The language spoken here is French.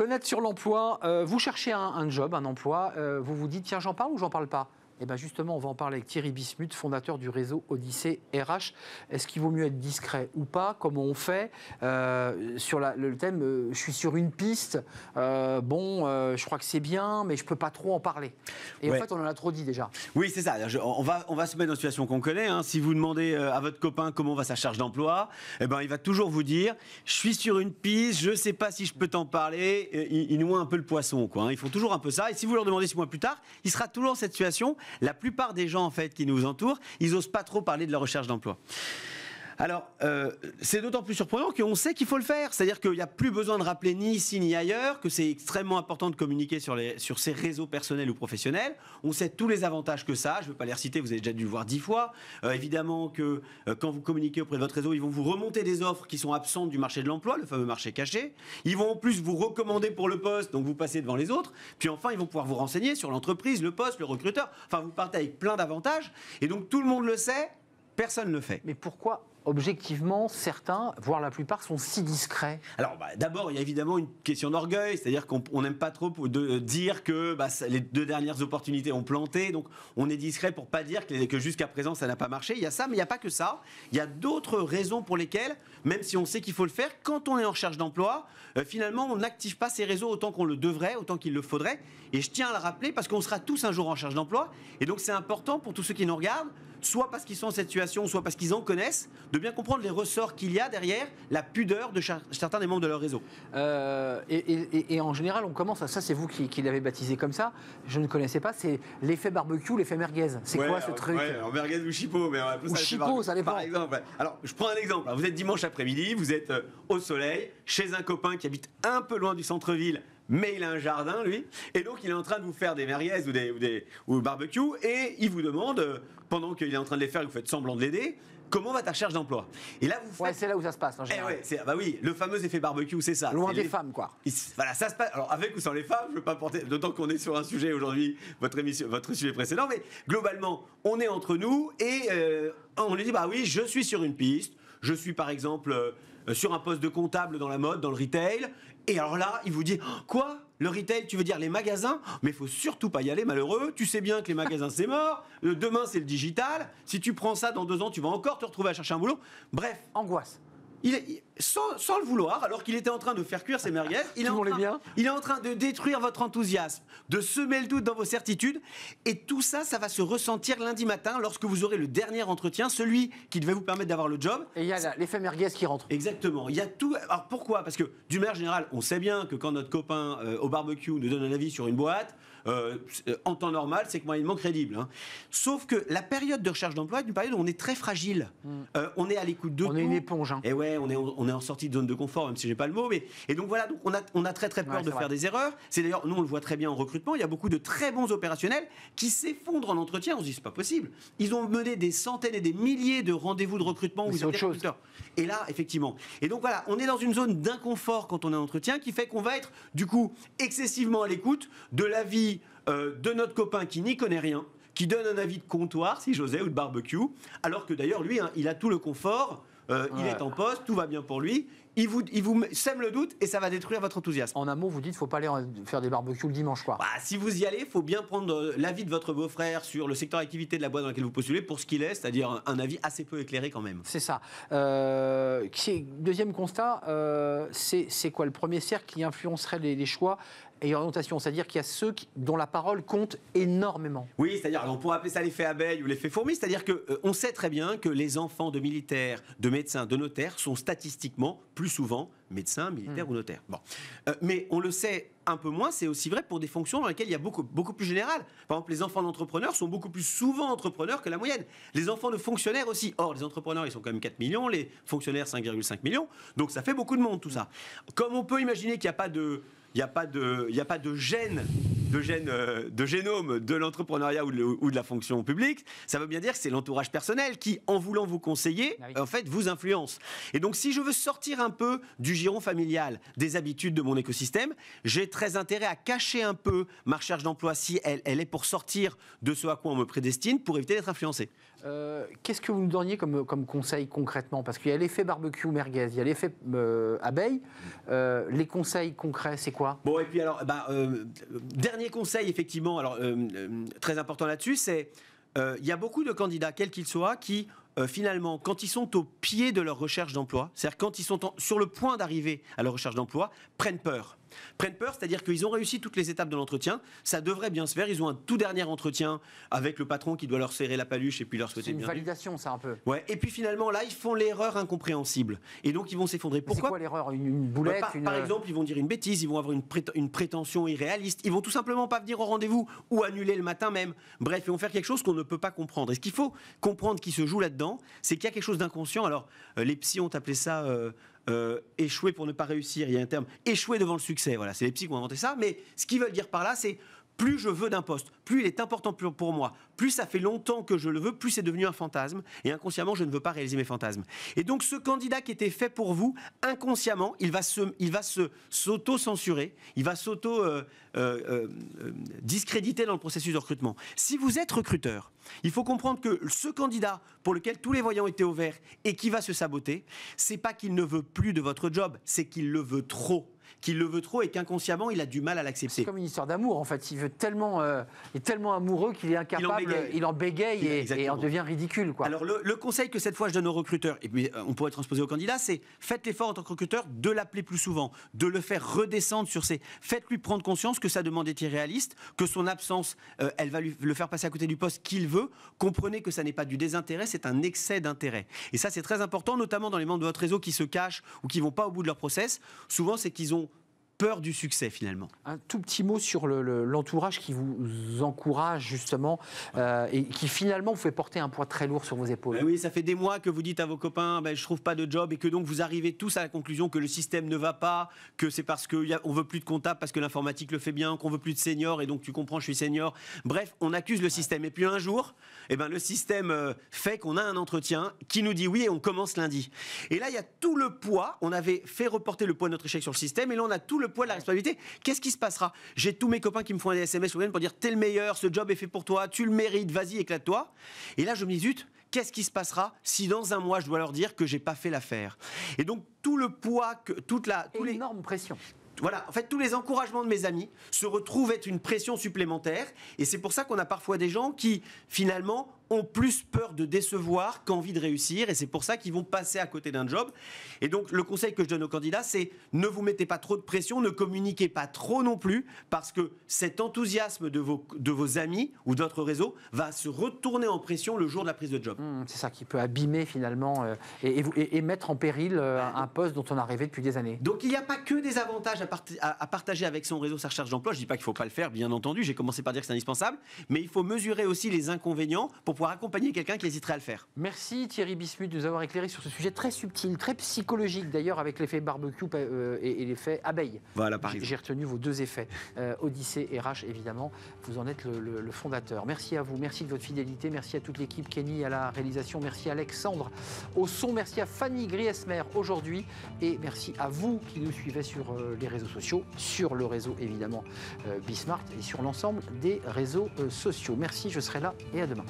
Fenêtre sur l'emploi, euh, vous cherchez un, job, un emploi, euh, vous vous dites, tiens, j'en parle ou j'en parle pas et eh bien justement, on va en parler avec Thierry Bismuth, fondateur du réseau Odyssée RH. Est-ce qu'il vaut mieux être discret ou pas Comment on fait euh, Sur le thème, euh, je suis sur une piste, euh, bon, je crois que c'est bien, mais je ne peux pas trop en parler. Et en fait, on en a trop dit déjà. Oui, c'est ça. on, va, on va se mettre dans une situation qu'on connaît. Hein. Si vous demandez à votre copain comment va sa charge d'emploi, eh ben, il va toujours vous dire, je suis sur une piste, je ne sais pas si je peux t'en parler. Il, nous noie un peu le poisson. Quoi, hein. Ils font toujours un peu ça. Et si vous leur demandez six mois plus tard, il sera toujours dans cette situation la plupart des gens en fait qui nous entourent, ils n'osent pas trop parler de la recherche d'emploi. Alors, euh, c'est d'autant plus surprenant qu'on sait qu'il faut le faire. C'est-à-dire qu'il n'y a plus besoin de rappeler ni ici ni ailleurs, que c'est extrêmement important de communiquer sur, les, sur ses réseaux personnels ou professionnels. On sait tous les avantages que ça. Je ne vais pas les reciter, vous avez déjà dû le voir dix fois. Euh, évidemment que euh, quand vous communiquez auprès de votre réseau, ils vont vous remonter des offres qui sont absentes du marché de l'emploi, le fameux marché caché. Ils vont en plus vous recommander pour le poste, donc vous passez devant les autres. Puis enfin, ils vont pouvoir vous renseigner sur l'entreprise, le poste, le recruteur. Enfin, vous partez avec plein d'avantages. Et donc tout le monde le sait, personne ne le fait. Mais pourquoi objectivement, certains, voire la plupart, sont si discrets Alors, bah, d'abord, il y a évidemment une question d'orgueil, c'est-à-dire qu'on n'aime pas trop de, euh, dire que bah, les deux dernières opportunités ont planté, donc on est discret pour pas dire que, jusqu'à présent ça n'a pas marché. Il y a ça, mais il n'y a pas que ça. Il y a d'autres raisons pour lesquelles, même si on sait qu'il faut le faire, quand on est en recherche d'emploi, euh, finalement, on n'active pas ces réseaux autant qu'on le devrait, autant qu'il le faudrait. Et je tiens à le rappeler parce qu'on sera tous un jour en recherche d'emploi, et donc c'est important pour tous ceux qui nous regardent soit parce qu'ils sont en cette situation, soit parce qu'ils en connaissent, de bien comprendre les ressorts qu'il y a derrière la pudeur de certains des membres de leur réseau. Euh, et, en général, on commence à ça, c'est vous qui, l'avez baptisé comme ça, je ne connaissais pas, c'est l'effet barbecue, l'effet merguez. C'est quoi ce truc ouais, merguez ou chipot, mais on appelle ça ou chipot, ça dépend. Par exemple, alors je prends un exemple. vous êtes dimanche après-midi, vous êtes euh, au soleil, chez un copain qui habite un peu loin du centre-ville, mais il a un jardin, lui. Et donc, il est en train de vous faire des merguez ou des, barbecues. des ou Et il vous demande, euh, pendant qu'il est en train de les faire, vous faites semblant de l'aider. Comment va ta recherche d'emploi Et là, vous faites... c'est là où ça se passe, en eh général. Eh bah oui, le fameux effet barbecue, c'est ça. Loin des femmes, quoi. voilà, ça se passe... Alors, avec ou sans les femmes, je veux pas porter... D'autant qu'on est sur un sujet aujourd'hui, votre, émission, votre sujet précédent, mais globalement, on est entre nous et euh, on lui dit, bah oui, je suis sur une piste, je suis par exemple... Euh, sur un poste de comptable dans la mode, dans le retail, et alors là, il vous dit quoi le retail, tu veux dire les magasins, mais il faut surtout pas y aller, malheureux. Tu sais bien que les magasins, c'est mort. Euh, demain, c'est le digital. Si tu prends ça dans deux ans, tu vas encore te retrouver à chercher un boulot. Bref. Angoisse sans, le vouloir, alors qu'il était en train de faire cuire ses merguez, il est, en train, il est en train de détruire votre enthousiasme, de semer le doute dans vos certitudes. Et tout ça, ça va se ressentir lundi matin lorsque vous aurez le dernier entretien, celui qui devait vous permettre d'avoir le job. Et il y a l'effet merguez qui rentre. Exactement. Il y a tout. Alors pourquoi Parce que du maire général, on sait bien que quand notre copain euh, au barbecue nous donne un avis sur une boîte, euh, en temps normal, c'est que moyennement crédible. Hein. Sauf que la période de recherche d'emploi est une période où on est très fragile. Hmm. Euh, on est à l'écoute de On est une éponge. Hein. Et ouais, on est en sortie de zone de confort, même si j'ai pas le mot. Mais... Et donc voilà, donc on, a, très très peur de faire des erreurs. C'est d'ailleurs, nous on le voit très bien en recrutement, il y a beaucoup de très bons opérationnels qui s'effondrent en entretien. On se dit, c'est pas possible. Ils ont mené des centaines et des milliers de rendez-vous de recrutement ils ont Et là, effectivement. Et donc voilà, on est dans une zone d'inconfort quand on est un entretien qui fait qu'on va être du coup excessivement à l'écoute de l'avis euh, de notre copain qui n'y connaît rien, qui donne un avis de comptoir, si j'osais, ou de barbecue, alors que d'ailleurs, lui, hein, il a tout le confort euh, il est en poste, tout va bien pour lui. Il vous, vous sème le doute et ça va détruire votre enthousiasme. En mot, vous dites, faut pas aller faire des barbecues le dimanche quoi. Bah, si vous y allez, faut bien prendre euh, l'avis de votre beau-frère sur le secteur d'activité de la boîte dans laquelle vous postulez pour ce qu'il est, c'est-à-dire un avis assez peu éclairé quand même. C'est ça. Euh, deuxième constat, c'est quoi le premier cercle qui influencerait les choix et orientation, c'est-à-dire qu'il y a ceux dont la parole compte énormément. Oui, c'est-à-dire, on pourrait appeler ça l'effet abeille ou l'effet fourmi, c'est-à-dire qu'on euh, sait très bien que les enfants de militaires, de médecins, de notaires sont statistiquement plus souvent médecins, militaires hmm. ou notaires. Bon. Euh, mais on le sait un peu moins, c'est aussi vrai pour des fonctions dans lesquelles il y a beaucoup, beaucoup plus général. Par exemple, les enfants d'entrepreneurs sont beaucoup plus souvent entrepreneurs que la moyenne. Les enfants de fonctionnaires aussi. Or, les entrepreneurs, ils sont quand même 4 millions, les fonctionnaires 5,5 millions. Donc ça fait beaucoup de monde tout ça. Hmm. Comme on peut imaginer qu'il n'y a pas de il n'y a, pas de, gêne de euh, de génome de l'entrepreneuriat ou, de la fonction publique, ça veut bien dire que c'est l'entourage personnel qui, en voulant vous conseiller, ah en fait, vous influence. Et donc, si je veux sortir un peu du giron familial, des habitudes de mon écosystème, j'ai très intérêt à cacher un peu ma recherche d'emploi si elle, est pour sortir de ce à quoi on me prédestine pour éviter d'être influencé. Euh, qu'est-ce que vous nous donniez comme, conseil concrètement Parce qu'il y a l'effet barbecue merguez, il y a l'effet euh, abeille. les conseils concrets, c'est quoi Bon, et puis alors, bah, dernier conseil, effectivement, alors euh, euh, très important là-dessus, c'est euh, il y a beaucoup de candidats, quels qu'ils soient, qui finalement, quand ils sont au pied de leur recherche d'emploi, c'est-à-dire quand ils sont sur le point d'arriver à leur recherche d'emploi, prennent peur prennent peur, c'est-à-dire qu'ils ont réussi toutes les étapes de l'entretien, ça devrait bien se faire, ils ont un tout dernier entretien avec le patron qui doit leur serrer la paluche et puis leur souhaiter une validation, ça un peu. Ouais, et puis finalement là, ils font l'erreur incompréhensible et donc ils vont s'effondrer. Pourquoi C'est quoi l'erreur une, boulette bah, par, euh, exemple, ils vont dire une bêtise, ils vont avoir une, une prétention irréaliste, ils vont tout simplement pas venir au rendez-vous ou annuler le matin même. Bref, ils vont faire quelque chose qu'on ne peut pas comprendre. Et ce qu'il faut comprendre qui se joue là-dedans, c'est qu'il y a quelque chose d'inconscient. Alors, euh, les psy ont appelé ça euh, euh, échouer pour ne pas réussir, il y a un terme, échouer devant le succès. Voilà, c'est les psy qui ont inventé ça. Mais ce qu'ils veulent dire par là, c'est plus je veux d'un poste, plus il est important pour moi, plus ça fait longtemps que je le veux, plus c'est devenu un fantasme. Et inconsciemment, je ne veux pas réaliser mes fantasmes. Et donc, ce candidat qui était fait pour vous, inconsciemment, il va se, s'auto-censurer, il va s'auto euh, euh, euh, discréditer dans le processus de recrutement. Si vous êtes recruteur, il faut comprendre que ce candidat pour lequel tous les voyants étaient ouverts et qui va se saboter, c'est pas qu'il ne veut plus de votre job, c'est qu'il le veut trop qu'il le veut trop et qu'inconsciemment, il a du mal à l'accepter. C'est comme une histoire d'amour, en fait. Il veut tellement, euh, est tellement amoureux qu'il est incapable, il en bégaye, et, en devient ridicule. Quoi. Alors, le, conseil que cette fois je donne aux recruteurs, et puis euh, on pourrait transposer au candidat c'est faites l'effort en tant que recruteur de l'appeler plus souvent, de le faire redescendre sur ses. Faites-lui prendre conscience que sa demande est irréaliste, que son absence, euh, elle va le faire passer à côté du poste qu'il veut. Comprenez que ça n'est pas du désintérêt, c'est un excès d'intérêt. Et ça, c'est très important, notamment dans les membres de votre réseau qui se cachent ou qui vont pas au bout de leur process. Souvent, c'est qu'ils ont peur du succès finalement. Un tout petit mot sur l'entourage qui vous encourage justement euh, et qui finalement vous fait porter un poids très lourd sur vos épaules. Ben oui, ça fait des mois que vous dites à vos copains ben, je trouve pas de job et que donc vous arrivez tous à la conclusion que le système ne va pas, que c'est parce qu'on veut plus de comptable parce que l'informatique le fait bien, qu'on veut plus de seniors et donc tu comprends je suis senior. Bref, on accuse le système et puis un jour, et eh ben, le système euh, fait qu'on a un entretien qui nous dit oui et on commence lundi. Et là il y a tout le poids, on avait fait reporter le poids de notre échec sur le système et là on a tout le poids de la responsabilité. Qu'est-ce qui se passera J'ai tous mes copains qui me font des SMS ou pour dire t'es le meilleur, ce job est fait pour toi, tu le mérites, vas-y, éclate-toi. Et là, je me dis zut, qu'est-ce qui se passera si dans un mois je dois leur dire que j'ai pas fait l'affaire Et donc tout le poids, que, toute la, les énorme pression. Voilà, en fait, tous les encouragements de mes amis se retrouvent être une pression supplémentaire. Et c'est pour ça qu'on a parfois des gens qui, finalement, ont plus peur de décevoir qu'envie de réussir, et c'est pour ça qu'ils vont passer à côté d'un job. Et donc le conseil que je donne aux candidats, c'est ne vous mettez pas trop de pression, ne communiquez pas trop non plus, parce que cet enthousiasme de vos, de vos amis ou d'autres réseaux va se retourner en pression le jour de la prise de job. Mmh, c'est ça qui peut abîmer finalement euh, et, et, mettre en péril euh, un poste dont on a rêvé depuis des années. Donc il n'y a pas que des avantages à, partager avec son réseau sa recherche d'emploi. Je ne dis pas qu'il ne faut pas le faire, bien entendu, j'ai commencé par dire que c'est indispensable, mais il faut mesurer aussi les inconvénients pour pouvoir accompagner quelqu'un qui hésiterait à le faire. Merci Thierry Bismuth de nous avoir éclairé sur ce sujet très subtil, très psychologique d'ailleurs, avec l'effet barbecue euh, et l'effet abeille. Voilà, par J'ai retenu vos deux effets, euh, Odyssée et RH évidemment. Vous en êtes le, fondateur. Merci à vous, merci de votre fidélité, merci à toute l'équipe, Kenny à la réalisation, merci Alexandre au son, merci à Fanny Griesmer aujourd'hui et merci à vous qui nous suivez sur euh, les réseaux sociaux, sur le réseau évidemment Bismart et sur l'ensemble des réseaux sociaux. Merci, je serai là et à demain.